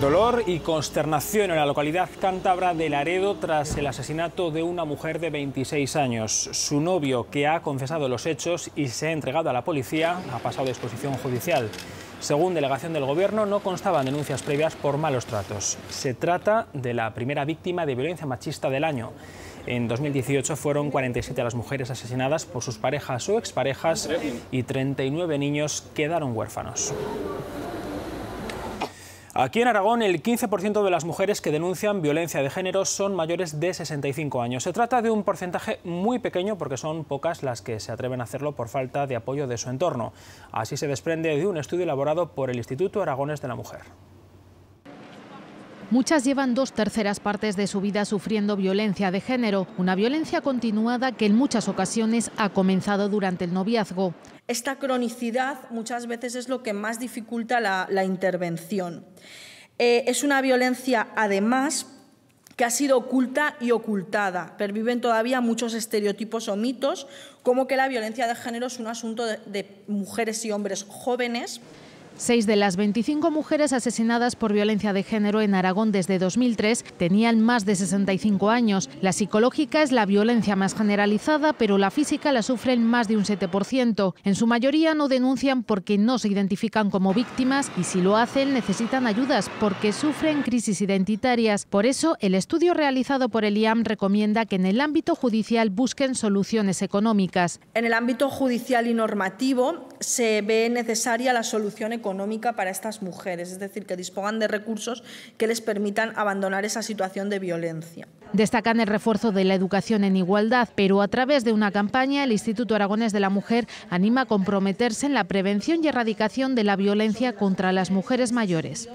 Dolor y consternación en la localidad cántabra de Laredo tras el asesinato de una mujer de 26 años. Su novio, que ha confesado los hechos y se ha entregado a la policía, ha pasado de exposición judicial. Según delegación del Gobierno, no constaban denuncias previas por malos tratos. Se trata de la primera víctima de violencia machista del año. En 2018 fueron 47 las mujeres asesinadas por sus parejas o exparejas y 39 niños quedaron huérfanos. Aquí en Aragón, el 15% de las mujeres que denuncian violencia de género son mayores de 65 años. Se trata de un porcentaje muy pequeño porque son pocas las que se atreven a hacerlo por falta de apoyo de su entorno. Así se desprende de un estudio elaborado por el Instituto Aragones de la Mujer. Muchas llevan dos terceras partes de su vida sufriendo violencia de género, una violencia continuada que en muchas ocasiones ha comenzado durante el noviazgo. Esta cronicidad muchas veces es lo que más dificulta la, intervención. Eh, es una violencia, además, que ha sido oculta y ocultada. Perviven todavía muchos estereotipos o mitos, como que la violencia de género es un asunto de mujeres y hombres jóvenes. Seis de las 25 mujeres asesinadas por violencia de género en Aragón desde 2003 tenían más de 65 años. La psicológica es la violencia más generalizada, pero la física la sufren más de un 7%. En su mayoría no denuncian porque no se identifican como víctimas y si lo hacen necesitan ayudas porque sufren crisis identitarias. Por eso, el estudio realizado por el IAM recomienda que en el ámbito judicial busquen soluciones económicas. En el ámbito judicial y normativo se ve necesaria la solución económica económica para estas mujeres, es decir, que dispongan de recursos que les permitan abandonar esa situación de violencia. Destacan el refuerzo de la educación en igualdad, pero a través de una campaña el Instituto Aragonés de la Mujer anima a comprometerse en la prevención y erradicación de la violencia contra las mujeres mayores.